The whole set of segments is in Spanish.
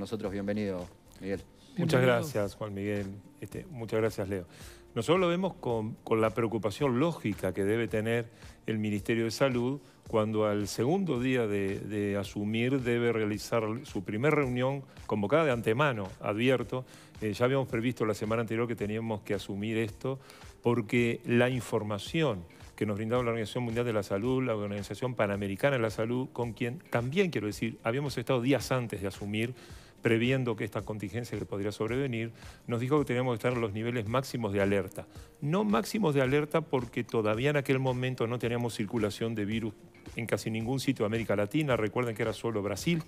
nosotros. Bienvenido, Miguel. Muchas gracias, Juan Miguel. Este, muchas gracias, Leo. Nosotros lo vemos con, la preocupación lógica que debe tener el Ministerio de Salud cuando al segundo día de, asumir debe realizar su primera reunión convocada de antemano, advierto. Eh, ya habíamos previsto la semana anterior que teníamos que asumir esto porque la información que nos brindaba la Organización Mundial de la Salud, la Organización Panamericana de la Salud, con quien también quiero decir, habíamos estado días antes de asumir previendo que esta contingencia le podría sobrevenir, nos dijo que teníamos que estar en los niveles máximos de alerta. No máximos de alerta porque todavía en aquel momento no teníamos circulación de virus en casi ningún sitio de América Latina, recuerden que era solo Brasil,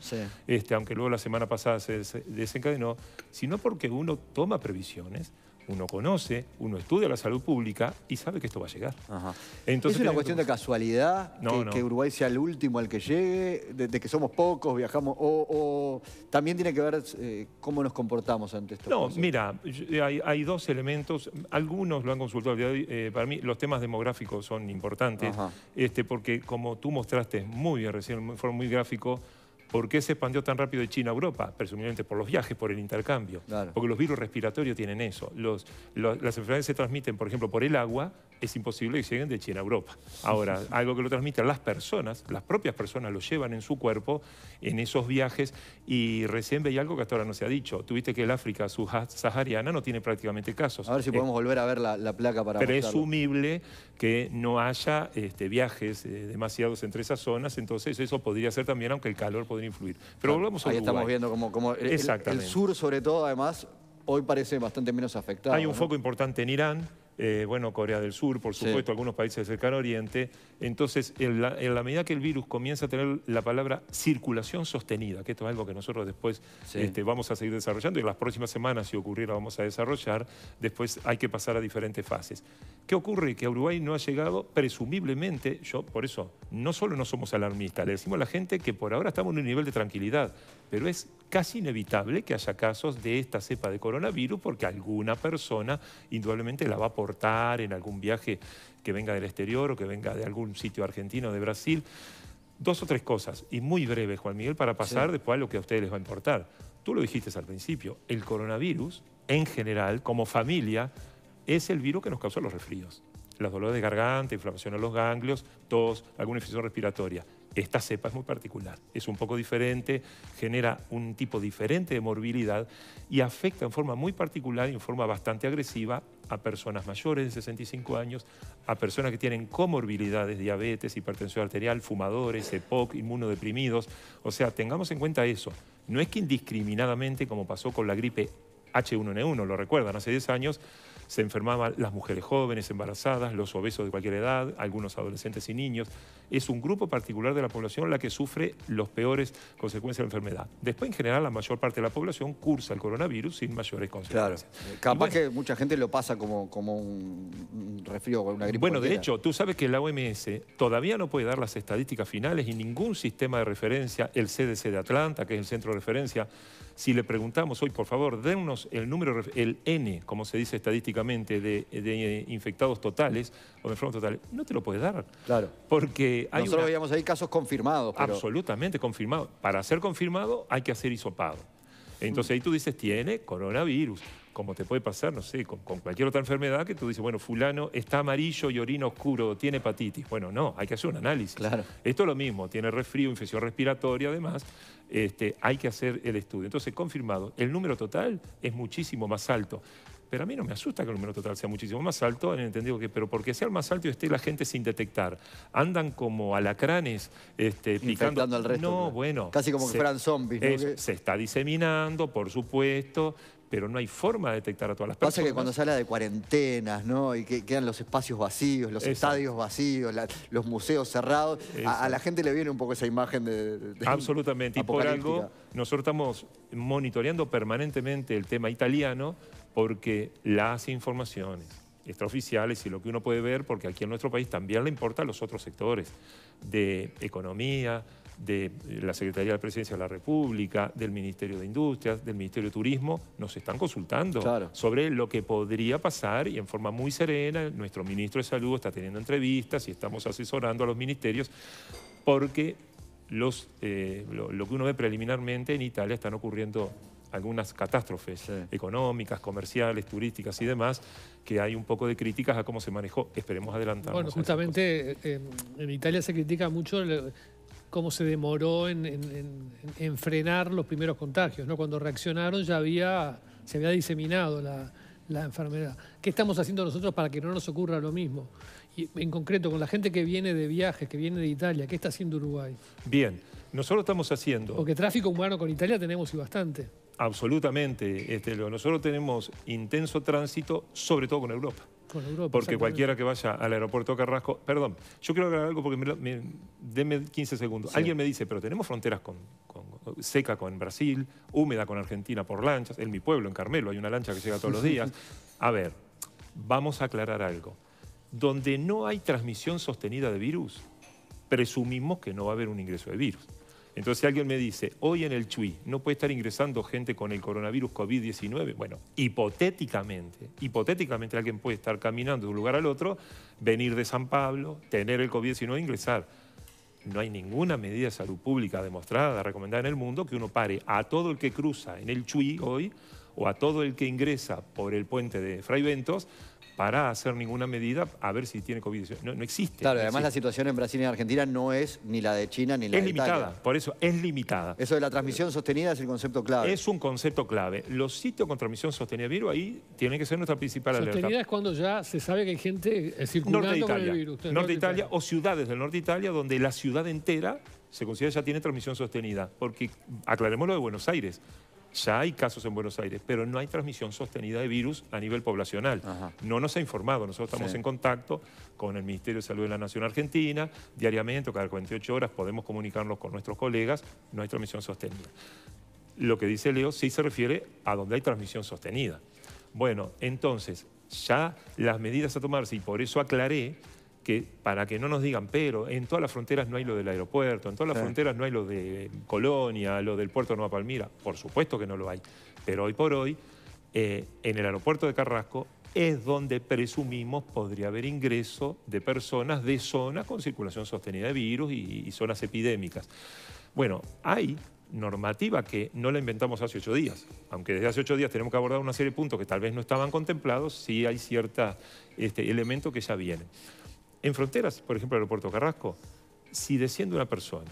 este, aunque luego la semana pasada se desencadenó, sino porque uno toma previsiones uno conoce, uno estudia la salud pública y sabe que esto va a llegar. Entonces, ¿Es una cuestión de casualidad que, Uruguay sea el último al que llegue, de, que somos pocos, viajamos, o, también tiene que ver eh, cómo nos comportamos ante esto? No, mira, hay, dos elementos, algunos lo han consultado eh, para mí los temas demográficos son importantes, este, porque como tú mostraste muy bien recién, fue muy gráfico ¿Por qué se expandió tan rápido de China a Europa? Presumiblemente por los viajes, por el intercambio. Porque los virus respiratorios tienen eso. las enfermedades se transmiten, por ejemplo, por el agua, es imposible que lleguen de China a Europa. Ahora, algo que lo transmiten las personas, las propias personas lo llevan en su cuerpo en esos viajes y recién veía algo que hasta ahora no se ha dicho. Tuviste que el África subsahariana no tiene prácticamente casos. A ver si podemos volver a ver la, placa para Presumible que no haya este, viajes eh, demasiados entre esas zonas, entonces eso podría ser también, aunque el calor podría influir. Pero volvamos a Uruguay. Ahí estamos viendo como, como el, sur sobre todo, además, hoy parece bastante menos afectado. Hay un foco importante en Irán, eh, bueno, Corea del Sur, por supuesto, algunos países del cercano oriente. Entonces, en la, medida que el virus comienza a tener la palabra circulación sostenida, que esto es algo que nosotros después este, vamos a seguir desarrollando y en las próximas semanas, si ocurriera, vamos a desarrollar, después hay que pasar a diferentes fases. ¿Qué ocurre? Que Uruguay no ha llegado, presumiblemente, yo por eso, no solo no somos alarmistas, le decimos a la gente que por ahora estamos en un nivel de tranquilidad, pero es casi inevitable que haya casos de esta cepa de coronavirus porque alguna persona indudablemente la va a poder en algún viaje que venga del exterior o que venga de algún sitio argentino o de Brasil. Dos o tres cosas, y muy breves, Juan Miguel, para pasar después a lo que a ustedes les va a importar. Tú lo dijiste al principio, el coronavirus, en general, como familia, es el virus que nos causa los resfríos. Los dolores de garganta, inflamación a los ganglios, tos, alguna infección respiratoria. Esta cepa es muy particular, es un poco diferente, genera un tipo diferente de morbilidad y afecta en forma muy particular y en forma bastante agresiva a personas mayores de 65 años, a personas que tienen comorbilidades, diabetes, hipertensión arterial, fumadores, EPOC, inmunodeprimidos. O sea, tengamos en cuenta eso. No es que indiscriminadamente, como pasó con la gripe H1N1, lo recuerdan, hace 10 años se enfermaban las mujeres jóvenes, embarazadas, los obesos de cualquier edad, algunos adolescentes y niños es un grupo particular de la población la que sufre los peores consecuencias de la enfermedad. Después, en general, la mayor parte de la población cursa el coronavirus sin mayores consecuencias. Claro. Eh, capaz que mucha gente lo pasa como, como un resfrío, una gripe. Bueno, de hecho, tú sabes que la OMS todavía no puede dar las estadísticas finales y ningún sistema de referencia, el CDC de Atlanta, que es el centro de referencia, si le preguntamos hoy, por favor, denos el número, el N, como se dice estadísticamente, de, infectados totales o de enfermos totales, no te lo puede dar. Claro. Porque eh, Nosotros veíamos ahí casos confirmados. Absolutamente confirmados. Para ser confirmado hay que hacer hisopado. Entonces ahí tú dices, tiene coronavirus, como te puede pasar, no sé, con, cualquier otra enfermedad que tú dices, bueno, fulano está amarillo y orina oscuro, tiene hepatitis. Bueno, no, hay que hacer un análisis. Esto es lo mismo, tiene resfrío, infección respiratoria además, este, hay que hacer el estudio. Entonces, confirmado, el número total es muchísimo más alto. Pero a mí no me asusta que el número total sea muchísimo más alto, han entendido que, pero porque sea el más alto y esté la gente sin detectar, andan como alacranes este, picando. al resto. No, bueno. Casi como que fueran zombies. Se está diseminando, por supuesto, pero no hay forma de detectar a todas las personas. Pasa que cuando se habla de cuarentenas, ¿no? Y que quedan los espacios vacíos, los estadios vacíos, los museos cerrados, a, la gente le viene un poco esa imagen de Absolutamente, y por algo nosotros estamos monitoreando permanentemente el tema italiano porque las informaciones extraoficiales y lo que uno puede ver, porque aquí en nuestro país también le importan los otros sectores de economía, de la Secretaría de Presidencia de la República, del Ministerio de Industrias, del Ministerio de Turismo, nos están consultando sobre lo que podría pasar y en forma muy serena nuestro ministro de Salud está teniendo entrevistas y estamos asesorando a los ministerios porque eh, lo, lo que uno ve preliminarmente en Italia están ocurriendo algunas catástrofes económicas, comerciales, turísticas y demás, que hay un poco de críticas a cómo se manejó. Esperemos adelantarnos. Bueno, justamente eh, en Italia se critica mucho cómo se demoró en, frenar los primeros contagios. ¿no? Cuando reaccionaron ya había, se había diseminado la, la enfermedad. ¿Qué estamos haciendo nosotros para que no nos ocurra lo mismo? Y en concreto, con la gente que viene de viajes, que viene de Italia, ¿qué está haciendo Uruguay? Bien, nosotros estamos haciendo... Porque tráfico humano con Italia tenemos y bastante. Absolutamente, este, Nosotros tenemos intenso tránsito, sobre todo con Europa. porque cualquiera que vaya al aeropuerto Carrasco... Perdón, yo quiero aclarar algo porque me, 15 segundos. Alguien me dice, pero tenemos fronteras con, con, seca con Brasil, húmeda con Argentina por lanchas. En mi pueblo, en Carmelo, hay una lancha que llega todos los días. A ver, vamos a aclarar algo. Donde no hay transmisión sostenida de virus, presumimos que no va a haber un ingreso de virus. Entonces, si alguien me dice, hoy en el Chuy no puede estar ingresando gente con el coronavirus COVID-19, bueno, hipotéticamente, hipotéticamente alguien puede estar caminando de un lugar al otro, venir de San Pablo, tener el COVID-19 e ingresar. No hay ninguna medida de salud pública demostrada, recomendada en el mundo, que uno pare a todo el que cruza en el Chuy hoy o a todo el que ingresa por el puente de Fray Ventos para hacer ninguna medida a ver si tiene COVID. No, no existe. Claro, además la situación en Brasil y en Argentina no es ni la de China ni la de Italia. Es limitada, por eso es limitada. Eso de la transmisión sostenida es el concepto clave. Es un concepto clave. Los sitios con transmisión sostenida de virus ahí tienen que ser nuestra principal alerta. Sostenida es cuando ya se sabe que hay gente eh, circulando con el virus. Norte, de Italia, o ciudades del norte de Italia donde la ciudad entera se considera ya tiene transmisión sostenida. Porque aclaremos lo de Buenos Aires. Ya hay casos en Buenos Aires, pero no hay transmisión sostenida de virus a nivel poblacional. No nos ha informado. Nosotros estamos en contacto con el Ministerio de Salud de la Nación Argentina, diariamente, cada 48 horas, podemos comunicarnos con nuestros colegas. No hay transmisión sostenida. Lo que dice Leo sí se refiere a donde hay transmisión sostenida. Bueno, entonces, ya las medidas a tomarse, y por eso aclaré que para que no nos digan, pero en todas las fronteras no hay lo del aeropuerto, en todas las fronteras no hay lo de Colonia, lo del puerto de Nueva Palmira, por supuesto que no lo hay, pero hoy por hoy, eh, en el aeropuerto de Carrasco es donde presumimos podría haber ingreso de personas de zonas con circulación sostenida de virus y, zonas epidémicas. Bueno, hay normativa que no la inventamos hace ocho días. Aunque desde hace ocho días tenemos que abordar una serie de puntos que tal vez no estaban contemplados, sí hay ciertos este, elementos que ya vienen. En fronteras, por ejemplo, el aeropuerto Carrasco, si desciende una persona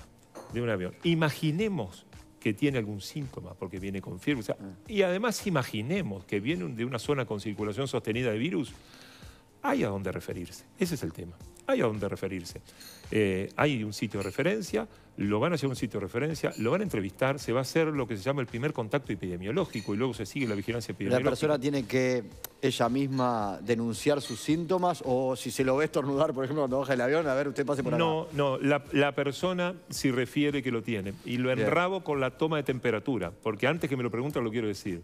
de un avión, imaginemos que tiene algún síntoma porque viene con fiebre. y además imaginemos que viene de una zona con circulación sostenida de virus, hay a dónde referirse. Ese es el tema hay a dónde referirse. Eh, hay un sitio de referencia, lo van a hacer un sitio de referencia, lo van a entrevistar, se va a hacer lo que se llama el primer contacto epidemiológico y luego se sigue la vigilancia epidemiológica. ¿La persona tiene que ella misma denunciar sus síntomas o si se lo ve estornudar, por ejemplo, cuando baja el avión, a ver, usted pase por no, No, no, la, persona si refiere que lo tiene y lo enrabo con la toma de temperatura, porque antes que me lo preguntes lo quiero decir.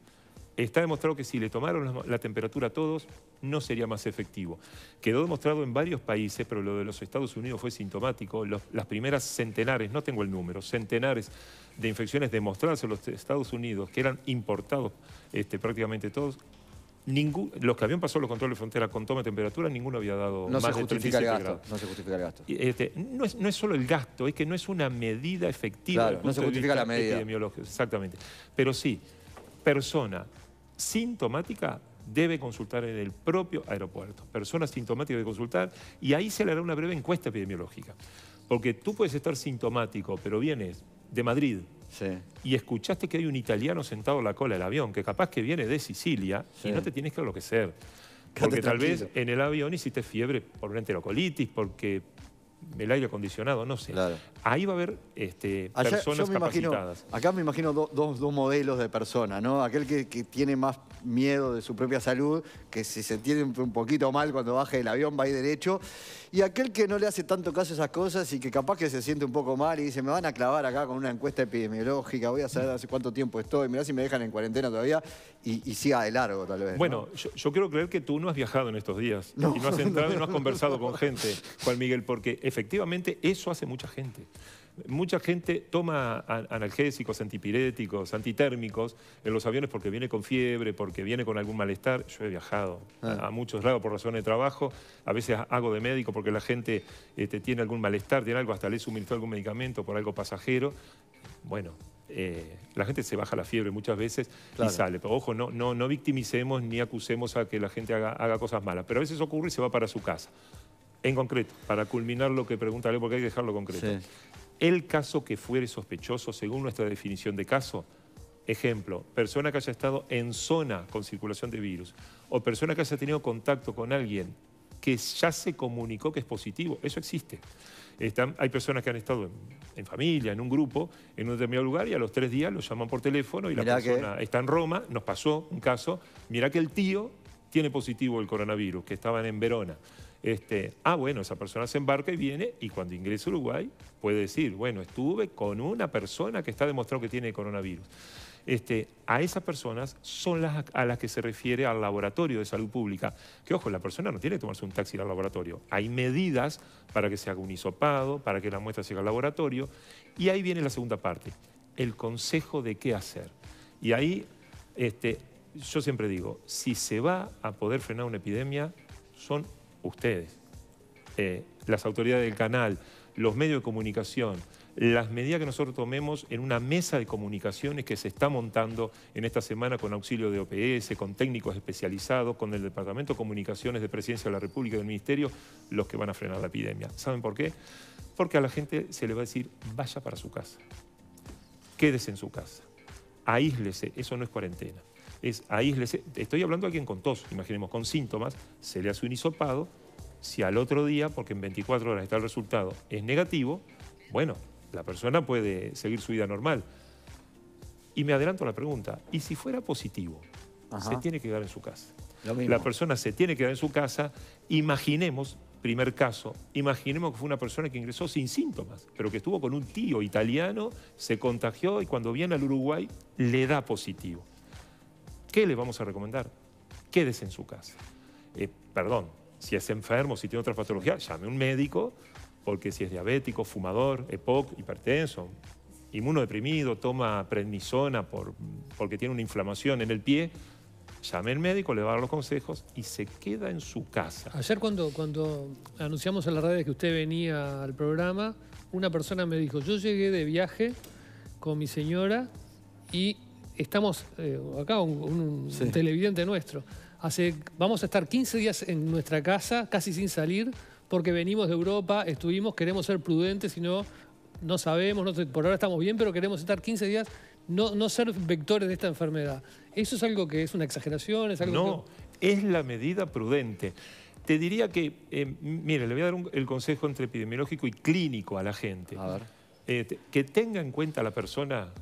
Está demostrado que si le tomaron la temperatura a todos, no sería más efectivo. Quedó demostrado en varios países, pero lo de los Estados Unidos fue sintomático. las primeras centenares, no tengo el número, centenares de infecciones demostradas en los Estados Unidos, que eran importados este, prácticamente todos, Ningún, los que habían pasado los controles de frontera con toma de temperatura, ninguno había dado no más de 37 No se justifica el gasto. Este, no, es, no, es, solo el gasto, es que no es una medida efectiva. no se justifica la medida. Exactamente. Pero sí, persona sintomática debe consultar en el propio aeropuerto. Personas sintomática de consultar y ahí se le hará una breve encuesta epidemiológica. Porque tú puedes estar sintomático, pero vienes de Madrid y escuchaste que hay un italiano sentado en la cola del avión, que capaz que viene de Sicilia y no te tienes que enloquecer. Porque tal vez en el avión hiciste fiebre por una enterocolitis, porque el aire acondicionado, no sé. Ahí va a haber este, personas capacitadas. acá me imagino dos, modelos de personas. ¿no? Aquel que, que, tiene más miedo de su propia salud, que si se tiene un poquito mal cuando baje el avión va ahí derecho, y aquel que no le hace tanto caso a esas cosas y que capaz que se siente un poco mal y dice, me van a clavar acá con una encuesta epidemiológica, voy a saber hace cuánto tiempo estoy, mirá si me dejan en cuarentena todavía, y, siga de largo, tal vez. Bueno, yo, quiero creer que tú no has viajado en estos días no. y no has entrado y no has conversado con gente, Juan Miguel, porque efectivamente eso hace mucha gente. Mucha gente toma analgésicos, antipiréticos, antitérmicos en los aviones porque viene con fiebre, porque viene con algún malestar. Yo he viajado a, ah. muchos lados por razones de trabajo. A veces hago de médico porque la gente este, tiene algún malestar, tiene algo, hasta le suministró algún medicamento por algo pasajero. Bueno, eh, la gente se baja la fiebre muchas veces y sale. Pero ojo, no, no, no victimicemos ni acusemos a que la gente haga, cosas malas. Pero a veces ocurre y se va para su casa. En concreto, para culminar lo que preguntaré, porque hay que dejarlo concreto. El caso que fuere sospechoso, según nuestra definición de caso, ejemplo, persona que haya estado en zona con circulación de virus o persona que haya tenido contacto con alguien que ya se comunicó que es positivo, eso existe hay personas que han estado en, familia, en un grupo, en un determinado lugar y a los tres días lo llaman por teléfono y la persona está en Roma, nos pasó un caso, mira que el tío tiene positivo el coronavirus, que estaban en Verona. Este, ah, bueno, esa persona se embarca y viene y cuando ingresa a Uruguay puede decir, bueno, estuve con una persona que está demostrado que tiene coronavirus. Este, a esas personas son las a las que se refiere al laboratorio de salud pública. Que ojo, la persona no tiene que tomarse un taxi al laboratorio. Hay medidas para que se haga un hisopado, para que la muestra llegue al laboratorio. Y ahí viene la segunda parte, el consejo de qué hacer. Y ahí este, yo siempre digo, si se va a poder frenar una epidemia, son ustedes, eh, las autoridades del canal, los medios de comunicación, las medidas que nosotros tomemos en una mesa de comunicaciones que se está montando en esta semana con auxilio de OPS, con técnicos especializados, con el Departamento de Comunicaciones de Presidencia de la República y del Ministerio, los que van a frenar la epidemia. ¿Saben por qué? Porque a la gente se le va a decir, vaya para su casa, quédese en su casa, aíslese, eso no es cuarentena. Es aíslese, estoy hablando a alguien con tos, imaginemos, con síntomas, se le hace un hisopado, si al otro día, porque en 24 horas está el resultado, es negativo, bueno, la persona puede seguir su vida normal. Y me adelanto a la pregunta, ¿y si fuera positivo? Se tiene que quedar en su casa. La persona se tiene que quedar en su casa. Imaginemos, primer caso, imaginemos que fue una persona que ingresó sin síntomas, pero que estuvo con un tío italiano, se contagió y cuando viene al Uruguay le da positivo. ¿Qué le vamos a recomendar? Quédese en su casa. Eh, perdón, si es enfermo, si tiene otra patología, llame a un médico, porque si es diabético, fumador, EPOC, hipertenso, inmunodeprimido, toma prednisona por, porque tiene una inflamación en el pie, llame al médico, le va a dar los consejos y se queda en su casa. Ayer cuando, cuando anunciamos en las redes que usted venía al programa, una persona me dijo, yo llegué de viaje con mi señora y estamos eh, acá, un, televidente nuestro, hace, vamos a estar 15 días en nuestra casa, casi sin salir, porque venimos de Europa, estuvimos, queremos ser prudentes, si no, no sabemos, por ahora estamos bien, pero queremos estar 15 días, no, no ser vectores de esta enfermedad. Eso es algo que es una exageración, es algo No, es la medida prudente. Te diría que, eh, mire, le voy a dar el consejo entre epidemiológico y clínico a la gente. A ver. Este, que tenga en cuenta la persona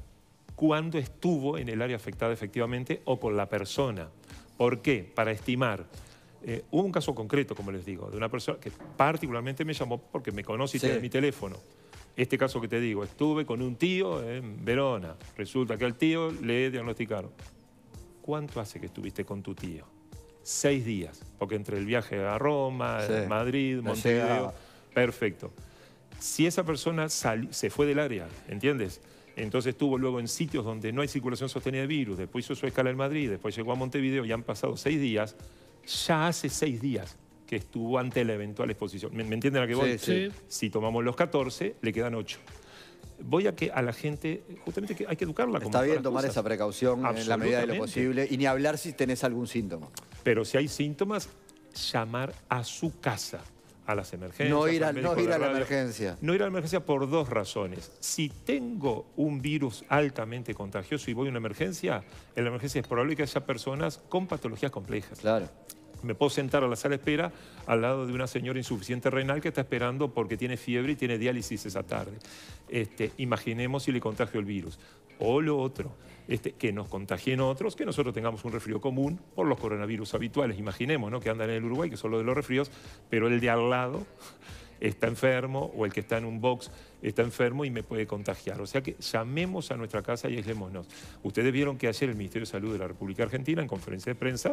cuando estuvo en el área afectada efectivamente o por la persona. ¿Por qué? Para estimar. Eh, hubo un caso concreto, como les digo, de una persona que particularmente me llamó porque me conoce y mi teléfono. Este caso que te digo, estuve con un tío en Verona. Resulta que al tío le diagnosticaron. ¿Cuánto hace que estuviste con tu tío? Seis días, porque entre el viaje a Roma, Madrid, Montevideo, perfecto. Si esa persona se fue del área, ¿entiendes? Entonces estuvo luego en sitios donde no hay circulación sostenida de virus, después hizo su escala en Madrid, después llegó a Montevideo y han pasado seis días ya hace seis días que estuvo ante la eventual exposición. ¿Me, entienden a qué voy? Sí, Si tomamos los 14, le quedan 8. Voy a que a la gente, justamente que hay que educarla. Está bien tomar esa precaución en la medida de lo posible y ni hablar si tenés algún síntoma. Pero si hay síntomas, llamar a su casa a las emergencias. No ir, a, la emergencia. No ir a la emergencia por dos razones. Si tengo un virus altamente contagioso y voy a una emergencia, en la emergencia es probable que haya personas con patologías complejas. Claro. Me puedo sentar a la sala de espera al lado de una señora insuficiente renal que está esperando porque tiene fiebre y tiene diálisis esa tarde. Este, imaginemos si le contagio el virus. O lo otro este, que nos contagien otros, que nosotros tengamos un resfrío común por los coronavirus habituales. Imaginemos ¿no? que andan en el Uruguay, que son los de los resfríos, pero el de al lado está enfermo o el que está en un box está enfermo y me puede contagiar. O sea que llamemos a nuestra casa y aislémonos. Ustedes vieron que ayer el Ministerio de Salud de la República Argentina, en conferencia de prensa,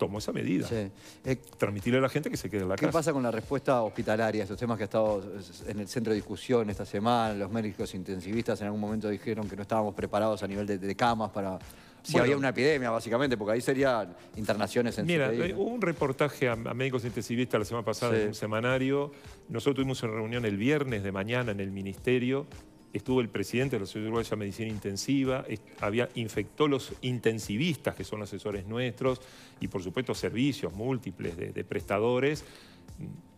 tomó esa medida. Sí. Eh, Transmitirle a la gente que se quede en la casa. ¿Qué pasa con la respuesta hospitalaria? Esos temas que ha estado en el centro de discusión esta semana, los médicos intensivistas en algún momento dijeron que no estábamos preparados a nivel de, camas para... Si había una epidemia, básicamente, porque ahí serían internaciones en Mira, eh, hubo un reportaje a, médicos intensivistas la semana pasada en un semanario. Nosotros tuvimos una reunión el viernes de mañana en el ministerio estuvo el presidente de la Sociedad Uruguaya de Medicina Intensiva, había los intensivistas, que son asesores nuestros, y por supuesto servicios múltiples de, prestadores.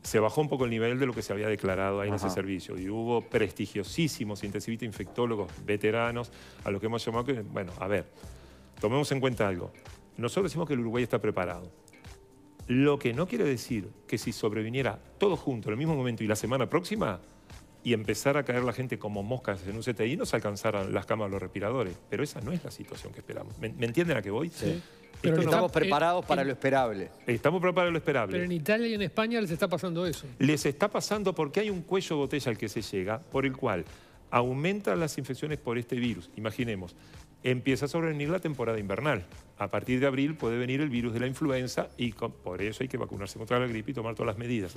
Se bajó un poco el nivel de lo que se había declarado ahí en ese servicio y hubo prestigiosísimos intensivistas infectólogos veteranos a los que hemos llamado que, bueno, a ver, tomemos en cuenta algo. Nosotros decimos que el Uruguay está preparado. Lo que no quiere decir que si sobreviniera todo junto en el mismo momento y la semana próxima, y empezar a caer la gente como moscas en un CTI, nos alcanzaran las camas de los respiradores. Pero esa no es la situación que esperamos. ¿Me, entienden a qué voy? Sí. estamos preparados para lo esperable. Estamos preparados para lo esperable. Pero en Italia y en España les está pasando eso. Les está pasando porque hay un cuello botella al que se llega, por el cual aumentan las infecciones por este virus. Imaginemos, empieza a sobrevenir la temporada invernal. A partir de abril puede venir el virus de la influenza y por eso hay que vacunarse contra la gripe y tomar todas las medidas.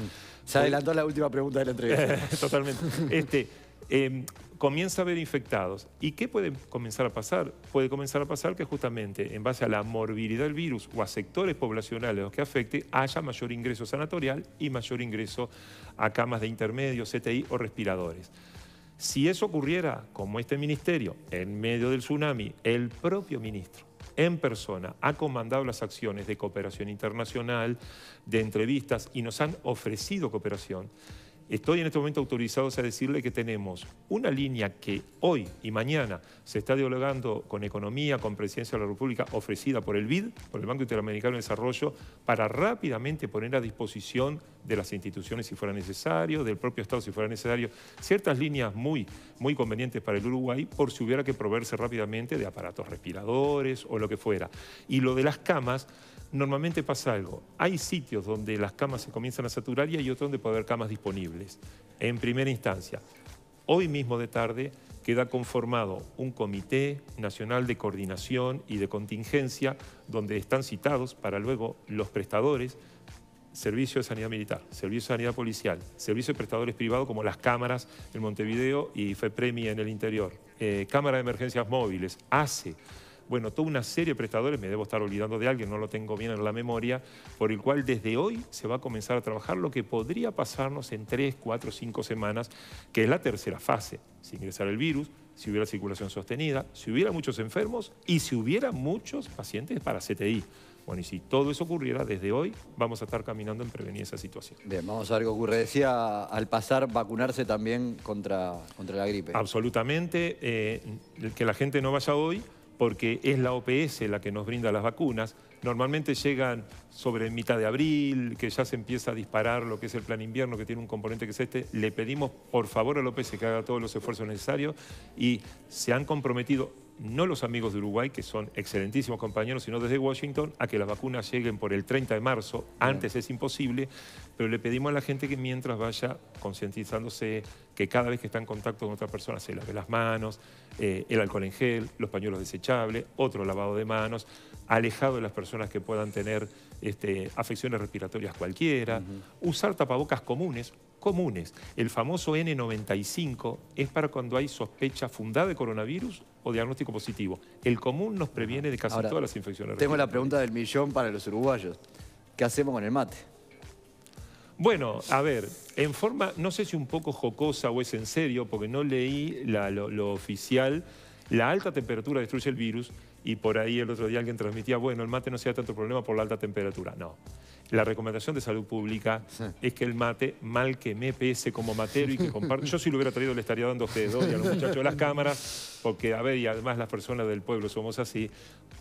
Se adelantó la última pregunta de la entrevista. Totalmente. Este, em, comienza a haber infectados. ¿Y qué puede comenzar a pasar? Puede comenzar a pasar que justamente en base a la morbilidad del virus o a sectores poblacionales los que afecte, haya mayor ingreso sanatorial y mayor ingreso a camas de intermedio, CTI o respiradores. Si eso ocurriera, como este ministerio, en medio del tsunami, el propio ministro en persona ha comandado las acciones de cooperación internacional, de entrevistas y nos han ofrecido cooperación, Estoy en este momento autorizado a decirle que tenemos una línea que hoy y mañana se está dialogando con Economía, con Presidencia de la República, ofrecida por el BID, por el Banco Interamericano de Desarrollo, para rápidamente poner a disposición de las instituciones si fuera necesario, del propio Estado si fuera necesario, ciertas líneas muy, muy convenientes para el Uruguay por si hubiera que proveerse rápidamente de aparatos respiradores o lo que fuera. Y lo de las camas normalmente pasa algo. Hay sitios donde las camas se comienzan a saturar y hay otros donde puede haber camas disponibles, en primera instancia. Hoy mismo de tarde queda conformado un comité nacional de coordinación y de contingencia donde están citados para luego los prestadores, Servicio de Sanidad Militar, Servicio de Sanidad Policial, Servicio de Prestadores Privados como las cámaras en Montevideo y FEPREMI en el interior, eh, Cámara de Emergencias Móviles, ACE bueno, toda una serie de prestadores, me debo estar olvidando de alguien, no lo tengo bien en la memoria, por el cual desde hoy se va a comenzar a trabajar lo que podría pasarnos en 3, 4, cinco semanas, que es la tercera fase. Si ingresara el virus, si hubiera circulación sostenida, si hubiera muchos enfermos y si hubiera muchos pacientes para CTI. Bueno, y si todo eso ocurriera, desde hoy vamos a estar caminando en prevenir esa situación. Bien, vamos a ver qué ocurre. Decía, al pasar, vacunarse también contra, contra la gripe. Absolutamente. Eh, que la gente no vaya hoy porque es la OPS la que nos brinda las vacunas. Normalmente llegan sobre mitad de abril, que ya se empieza a disparar lo que es el plan invierno, que tiene un componente que es este. Le pedimos por favor a la OPS que haga todos los esfuerzos necesarios y se han comprometido no los amigos de Uruguay, que son excelentísimos compañeros, sino desde Washington, a que las vacunas lleguen por el 30 de marzo. Antes es imposible, pero le pedimos a la gente que mientras vaya concientizándose, que cada vez que está en contacto con otra persona se lave las manos, eh, el alcohol en gel, los pañuelos desechables, otro lavado de manos, alejado de las personas que puedan tener este, afecciones respiratorias cualquiera, usar tapabocas comunes, comunes. El famoso N95 es para cuando hay sospecha fundada de coronavirus o diagnóstico positivo. El común nos previene de casi todas las infecciones. Tengo la pregunta del millón para los uruguayos. ¿Qué hacemos con el mate? Bueno, a ver, en forma, no sé si un poco jocosa o es en serio, porque no leí lo, lo oficial, la alta temperatura destruye el virus y por ahí el otro día alguien transmitía, bueno, el mate no sea tanto problema por la alta temperatura. No. La recomendación de salud pública es que el mate, mal que me pese como matero y que comparte. Yo si lo hubiera traído le estaría dando a ustedes a los muchachos de las cámaras, porque a ver, y además las personas del pueblo somos así.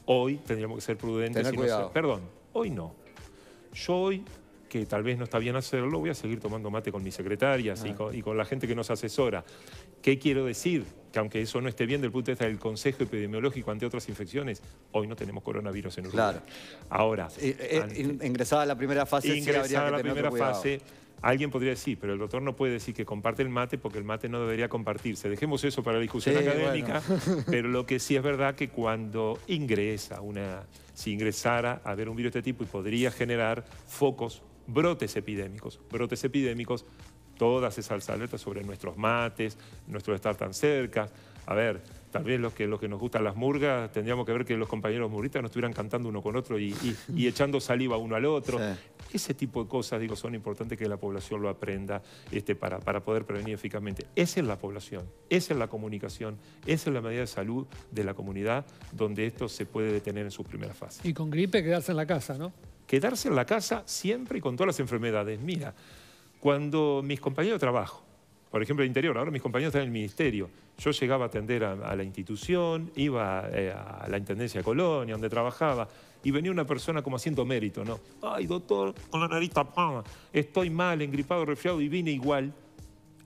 Hoy tendríamos que ser prudentes. Y no ser... Perdón, hoy no. Yo hoy que tal vez no está bien hacerlo, voy a seguir tomando mate con mis secretarias y, con, la gente que nos asesora. ¿Qué quiero decir? Que aunque eso no esté bien desde el punto de vista del Consejo Epidemiológico ante otras infecciones, hoy no tenemos coronavirus en Uruguay. Ahora. Eh, eh, ingresada la primera fase, la primera fase. Alguien podría decir, pero el doctor no puede decir que comparte el mate porque el mate no debería compartirse. Dejemos eso para la discusión académica, pero lo que sí es verdad que cuando ingresa una, si ingresara a ver un virus de este tipo y podría generar focos brotes epidémicos. Brotes epidémicos, todas esas alertas sobre nuestros mates, nuestro estar tan cerca. A ver, también los que, los que nos gustan las murgas, tendríamos que ver que los compañeros muritas no estuvieran cantando uno con otro y, echando saliva uno al otro. Ese tipo de cosas, digo, son importantes que la población lo aprenda este, para, para poder prevenir eficazmente. Esa es la población, esa es la comunicación, esa es la medida de salud de la comunidad donde esto se puede detener en su primera fase. Y con gripe quedarse en la casa, ¿no? quedarse en la casa siempre y con todas las enfermedades. Mira, cuando mis compañeros de trabajo, por ejemplo, el interior, ahora mis compañeros están en el ministerio, yo llegaba a atender a, la institución, iba eh, a la Intendencia de Colonia, donde trabajaba, y venía una persona como haciendo mérito, ¿no? Ay, doctor, con la nariz tapada, estoy mal, engripado, resfriado, y vine igual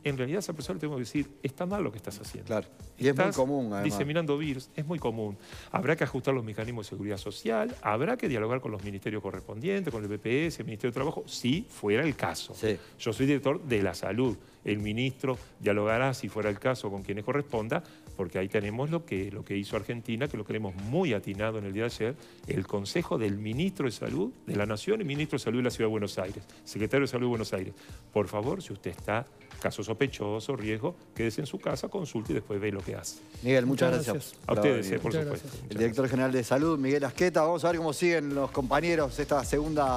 en realidad a esa persona le tengo que decir, está mal lo que estás haciendo. Claro. Y es muy común, además. Diseminando virus, es muy común. Habrá que ajustar los mecanismos de seguridad social, habrá que dialogar con los ministerios correspondientes, con el BPS, el Ministerio de Trabajo, si fuera el caso. Yo soy director de la salud el ministro dialogará, si fuera el caso, con quienes corresponda, porque ahí tenemos lo que, lo que hizo Argentina, que lo creemos muy atinado en el día de ayer, el Consejo del Ministro de Salud de la Nación y Ministro de Salud de la Ciudad de Buenos Aires, Secretario de Salud de Buenos Aires. Por favor, si usted está caso sospechoso, riesgo, quédese en su casa, consulte y después ve lo que hace. Miguel, muchas, gracias. A ustedes, eh, por supuesto. El director general de Salud, Miguel Asqueta. Vamos a ver cómo siguen los compañeros esta segunda...